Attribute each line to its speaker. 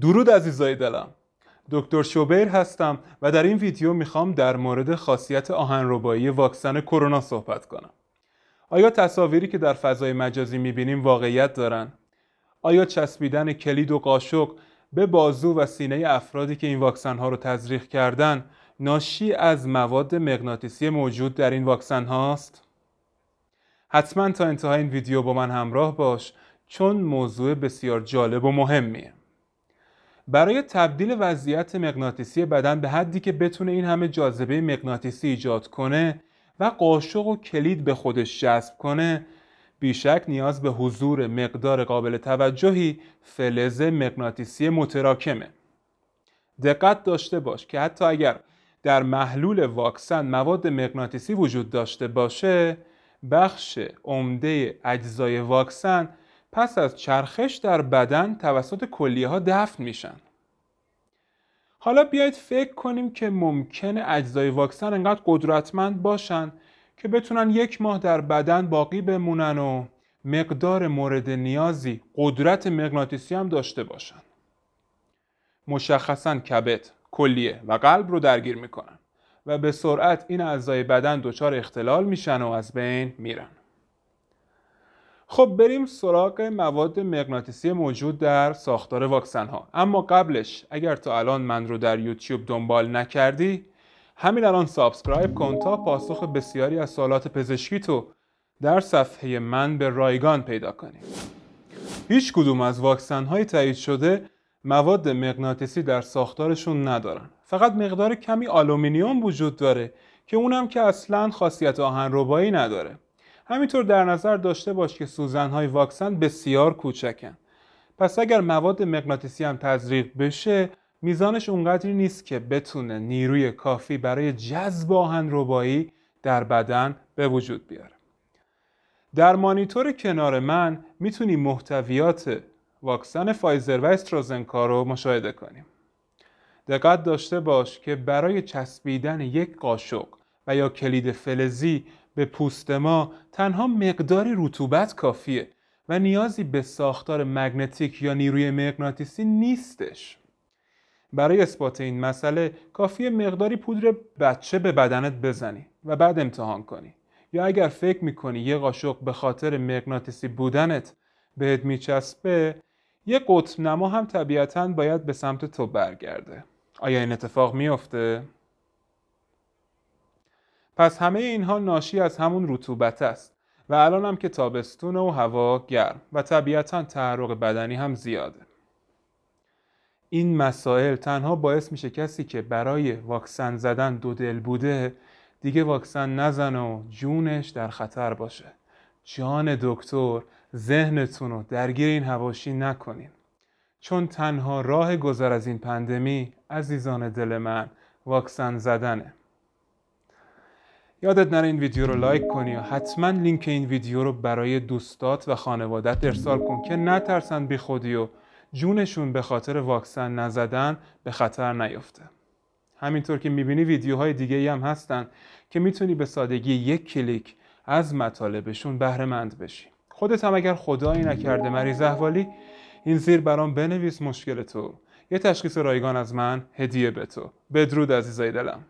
Speaker 1: درود عزیزای دلم دکتر شوبیر هستم و در این ویدیو میخوام در مورد خاصیت آهنربایی واکسن کرونا صحبت کنم آیا تصاویری که در فضای مجازی میبینیم واقعیت دارن؟ آیا چسبیدن کلید و قاشق به بازو و سینه افرادی که این واکسن ها رو تزریق کردن ناشی از مواد مغناطیسی موجود در این واکسن هاست؟ حتما تا انتهای این ویدیو با من همراه باش چون موضوع بسیار جالب و مهمیه. برای تبدیل وضعیت مغناطیسی بدن به حدی که بتونه این همه جاذبه مغناطیسی ایجاد کنه و قاشق و کلید به خودش جذب کنه بیشک نیاز به حضور مقدار قابل توجهی فلز مغناطیسی متراکمه دقت داشته باش که حتی اگر در محلول واکسن مواد مغناطیسی وجود داشته باشه بخش عمده اجزای واکسن پس از چرخش در بدن توسط کلیه ها دفن میشن حالا بیایید فکر کنیم که ممکنه اجزای واکسن انقدر قدرتمند باشن که بتونن یک ماه در بدن باقی بمونن و مقدار مورد نیازی قدرت مغناطیسی هم داشته باشن مشخصا کبد، کلیه و قلب رو درگیر میکنن و به سرعت این اعضای بدن دچار اختلال میشن و از بین میرن خب بریم سراغ مواد مغناطیسی موجود در ساختار واکسن ها اما قبلش اگر تا الان من رو در یوتیوب دنبال نکردی همین الان سابسکرایب کن تا پاسخ بسیاری از سوالات پزشکی تو در صفحه من به رایگان پیدا کنی هیچ کدوم از واکسن های تایید شده مواد مغناطیسی در ساختارشون ندارن فقط مقدار کمی آلومینیوم وجود داره که اونم که اصلا خاصیت آهن ربایی نداره همینطور در نظر داشته باش که سوزنهای واکسن بسیار کوچکن پس اگر مواد مغناطیسی هم تزریق بشه میزانش اونقدری نیست که بتونه نیروی کافی برای جذب آهن ربایی در بدن به وجود بیاره در مانیتور کنار من میتونی محتویات واکسن فایزر و استرازنکا رو مشاهده کنیم دقت داشته باش که برای چسبیدن یک قاشق و یا کلید فلزی به پوست ما تنها مقداری رطوبت کافیه و نیازی به ساختار مگنتیک یا نیروی مغناطیسی نیستش برای اثبات این مسئله کافی مقداری پودر بچه به بدنت بزنی و بعد امتحان کنی یا اگر فکر میکنی یه قاشق به خاطر مغناطیسی بودنت بهت میچسبه یه قطب نما هم طبیعتا باید به سمت تو برگرده آیا این اتفاق میافته؟ پس همه اینها ناشی از همون رطوبت است و الان هم که تابستون و هوا گرم و طبیعتا تحرق بدنی هم زیاده این مسائل تنها باعث میشه کسی که برای واکسن زدن دو دل بوده دیگه واکسن نزنه و جونش در خطر باشه جان دکتر ذهنتون رو درگیر این هواشی نکنین چون تنها راه گذر از این پندمی عزیزان دل من واکسن زدنه یادت نره این ویدیو رو لایک کنی و حتما لینک این ویدیو رو برای دوستات و خانوادت ارسال کن که نترسن بی خودی و جونشون به خاطر واکسن نزدن به خطر نیفته همینطور که میبینی ویدیوهای دیگه ای هم هستن که میتونی به سادگی یک کلیک از مطالبشون بهرهمند بشی خودت هم اگر خدایی نکرده مریض احوالی این زیر برام بنویس مشکل تو یه تشخیص رایگان از من هدیه به تو بدرود عزیزای دلم